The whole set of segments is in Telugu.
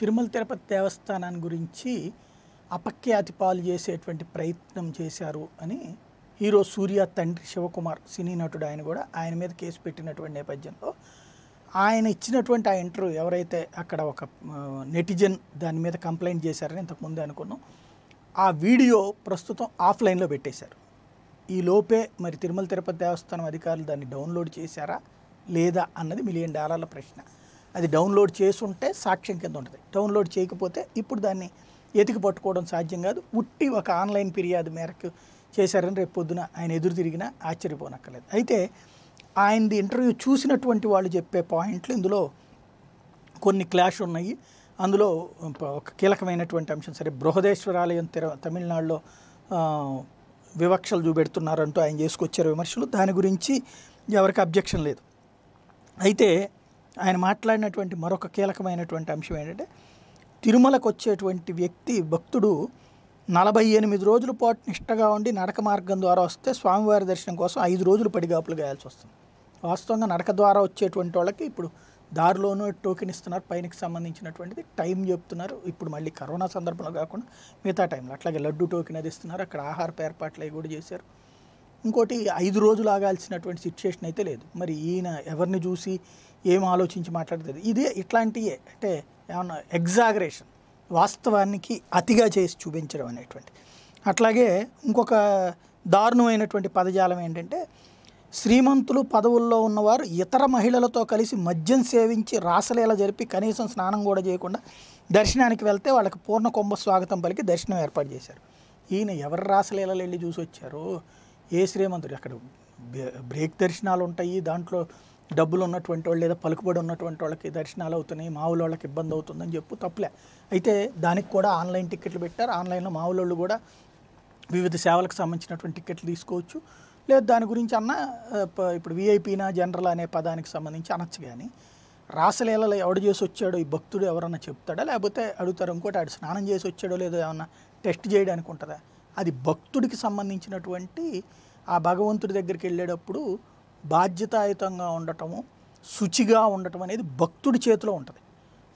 తిరుమల తిరుపతి దేవస్థానాన్ని గురించి అపఖ్యాతి పాలు చేసేటువంటి ప్రయత్నం చేశారు అని హీరో సూర్య తండ్రి శివకుమార్ సినీ నటుడు ఆయన కూడా ఆయన మీద కేసు పెట్టినటువంటి నేపథ్యంలో ఆయన ఇచ్చినటువంటి ఆ ఇంటర్వ్యూ ఎవరైతే అక్కడ ఒక నెటిజన్ దాని మీద కంప్లైంట్ చేశారని ఇంతకుముందే అనుకున్నాం ఆ వీడియో ప్రస్తుతం ఆఫ్లైన్లో పెట్టేశారు ఈ లోపే మరి తిరుమల తిరుపతి దేవస్థానం అధికారులు దాన్ని డౌన్లోడ్ చేశారా లేదా అన్నది మిలియన్ డాలర్ల ప్రశ్న అది డౌన్లోడ్ చేసుంటే సాక్ష్యం కింద ఉంటుంది డౌన్లోడ్ చేయకపోతే ఇప్పుడు దాన్ని ఎతికి పట్టుకోవడం సాధ్యం కాదు ఉట్టి ఒక ఆన్లైన్ ఫిర్యాదు మేరకు చేశారని రేపు పొద్దున ఆయన ఎదురు తిరిగినా ఆశ్చర్యపోనక్కర్లేదు అయితే ఆయనది ఇంటర్వ్యూ చూసినటువంటి వాళ్ళు చెప్పే పాయింట్లు ఇందులో కొన్ని క్లాష్ ఉన్నాయి అందులో ఒక కీలకమైనటువంటి అంశం సరే బృహదేశ్వరాలయం తెర తమిళనాడులో వివక్షలు చూపెడుతున్నారంటూ ఆయన చేసుకొచ్చారు విమర్శలు దాని గురించి ఎవరికి అబ్జెక్షన్ లేదు అయితే ఆయన మాట్లాడినటువంటి మరొక కీలకమైనటువంటి అంశం ఏంటంటే తిరుమలకు వచ్చేటువంటి వ్యక్తి భక్తుడు నలభై ఎనిమిది రోజుల పాటు నిష్టగా ఉండి నడక మార్గం ద్వారా వస్తే స్వామివారి దర్శనం కోసం ఐదు రోజులు పడిగాపులు గాయాల్సి వస్తుంది వాస్తవంగా నడక ద్వారా వచ్చేటువంటి వాళ్ళకి ఇప్పుడు దారిలోనూ టోకెన్ ఇస్తున్నారు పైనకి సంబంధించినటువంటిది టైం చెప్తున్నారు ఇప్పుడు మళ్ళీ కరోనా సందర్భంలో కాకుండా మిగతా టైంలో అట్లాగే లడ్డు టోకెన్ అది ఇస్తున్నారు అక్కడ ఆహారపు ఏర్పాట్లు అవి కూడా చేశారు ఇంకోటి ఐదు రోజులు ఆగాల్సినటువంటి సిచ్యుయేషన్ అయితే లేదు మరి ఈయన ఎవరిని చూసి ఏం ఆలోచించి మాట్లాడతారు ఇదే ఇట్లాంటియే అంటే ఏమన్నా ఎగ్జాగరేషన్ వాస్తవానికి అతిగా చేసి చూపించడం అనేటువంటి అట్లాగే ఇంకొక దారుణమైనటువంటి పదజాలం ఏంటంటే శ్రీమంతులు పదవుల్లో ఉన్నవారు ఇతర మహిళలతో కలిసి మద్యం సేవించి రాసలీల జరిపి కనీసం స్నానం కూడా చేయకుండా దర్శనానికి వెళ్తే వాళ్ళకి పూర్ణ కుంభ స్వాగతం పలికి దర్శనం ఏర్పాటు చేశారు ఈయన ఎవరు రాసలీలలు వెళ్ళి చూసి వచ్చారు ఏ శ్రీమంతుడు అక్కడ బ్రేక్ దర్శనాలు ఉంటాయి దాంట్లో డబ్బులు ఉన్నటువంటి వాళ్ళు లేదా పలుకుబడి ఉన్నటువంటి వాళ్ళకి దర్శనాలు అవుతున్నాయి మావుల వాళ్ళకి ఇబ్బంది అవుతుందని చెప్పు తప్పులే అయితే దానికి కూడా ఆన్లైన్ టికెట్లు పెట్టారు ఆన్లైన్లో మావులోళ్ళు కూడా వివిధ సేవలకు సంబంధించినటువంటి టికెట్లు తీసుకోవచ్చు లేదు దాని గురించి అన్న ఇప్పుడు విఐపీనా జనరల్ అనే పదానికి సంబంధించి అనొచ్చు కానీ రాసలీలలో ఎవడు చేసి వచ్చాడో ఈ భక్తుడు ఎవరన్నా చెప్తాడా లేకపోతే అడుగుతారు ఇంకోటి ఆడు స్నానం చేసి వచ్చాడో లేదో ఏమన్నా టెస్ట్ చేయడానికి ఉంటుందా అది భక్తుడికి సంబంధించినటువంటి ఆ భగవంతుడి దగ్గరికి వెళ్ళేటప్పుడు బాధ్యతాయుతంగా ఉండటము శుచిగా ఉండటం అనేది భక్తుడి చేతిలో ఉంటుంది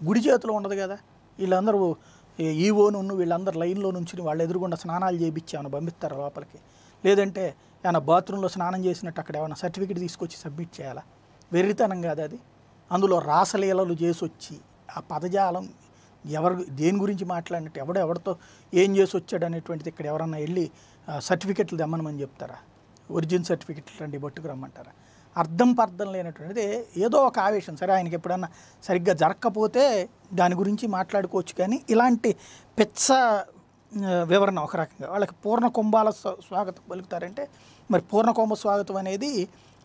గుడి చేతిలో ఉండదు కదా వీళ్ళందరూ ఈవో నువ్వు వీళ్ళందరూ లైన్లో నుంచి వాళ్ళు ఎదురుగుండా స్నానాలు చేయించి పంపిస్తారు లోపలికి లేదంటే ఏమైనా బాత్రూంలో స్నానం చేసినట్టు అక్కడ ఏమైనా సర్టిఫికేట్ తీసుకొచ్చి సబ్మిట్ చేయాలా వెర్రితనం కాదు అది అందులో రాసలీలలు చేసి వచ్చి ఆ పదజాలం ఎవరు దేని గురించి మాట్లాడినట్టు ఎవడో ఎవరితో ఏం చేసి వచ్చాడు అనేటువంటిది ఇక్కడ ఎవరన్నా వెళ్ళి సర్టిఫికెట్లు తెమ్మనమని చెప్తారా ఒరిజిన్ సర్టిఫికెట్ ఇట్లాంటివి పట్టుకురమ్మంటారు అర్థం పర్థం లేనటువంటిది ఏదో ఒక ఆవేశం సరే ఆయనకి ఎప్పుడన్నా సరిగ్గా జరగకపోతే దాని గురించి మాట్లాడుకోవచ్చు కానీ ఇలాంటి పెచ్చ వివరణ ఒక రకంగా వాళ్ళకి పూర్ణ కుంభాల స్వాగతం పలుకుతారంటే మరి పూర్ణ కుంభ స్వాగతం అనేది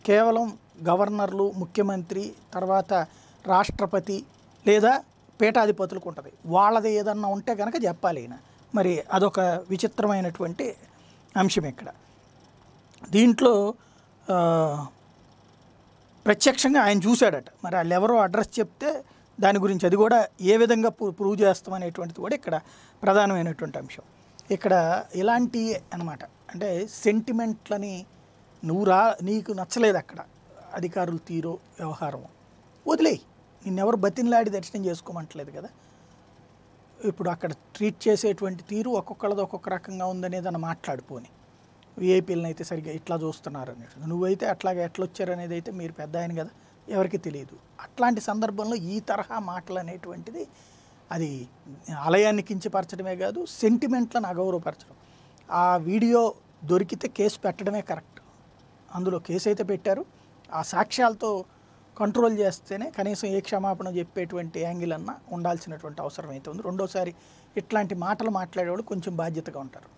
కేవలం గవర్నర్లు ముఖ్యమంత్రి తర్వాత రాష్ట్రపతి లేదా పీఠాధిపతులకు ఉంటుంది వాళ్ళది ఏదన్నా ఉంటే కనుక చెప్పాలి ఈయన మరి అదొక విచిత్రమైనటువంటి అంశం ఇక్కడ దీంట్లో ప్రత్యక్షంగా ఆయన చూశాడట మరి వాళ్ళు ఎవరో అడ్రస్ చెప్తే దాని గురించి అది కూడా ఏ విధంగా ప్రూవ్ అనేటువంటిది కూడా ఇక్కడ ప్రధానమైనటువంటి అంశం ఇక్కడ ఇలాంటి అనమాట అంటే సెంటిమెంట్లని నువ్వు రా నీకు నచ్చలేదు అక్కడ అధికారుల తీరు వ్యవహారం వదిలే నిన్నెవరు బతిన్లాడి దర్శనం చేసుకోమంటలేదు కదా ఇప్పుడు అక్కడ ట్రీట్ చేసేటువంటి తీరు ఒక్కొక్కళ్ళది ఒక్కొక్క రకంగా ఉందనేది అని మాట్లాడిపోని విఐపీలను అయితే సరిగ్గా ఇట్లా చూస్తున్నారు అన్నట్టు నువ్వైతే అట్లాగే అనేది అయితే మీరు పెద్ద ఆయన కదా ఎవరికి తెలియదు అట్లాంటి సందర్భంలో ఈ తరహా మాటలు అనేటువంటిది అది ఆలయాన్ని కించపరచడమే కాదు సెంటిమెంట్లను అగౌరవపరచడం ఆ వీడియో దొరికితే కేసు పెట్టడమే కరెక్ట్ అందులో కేసు అయితే పెట్టారు ఆ సాక్ష్యాలతో కంట్రోల్ చేస్తేనే కనీసం ఏ క్షమాపణ చెప్పేటువంటి యాంగిల్ అన్న ఉండాల్సినటువంటి అవసరం అయితే ఉంది రెండోసారి ఇట్లాంటి మాటలు మాట్లాడేవాళ్ళు కొంచెం బాధ్యతగా ఉంటారు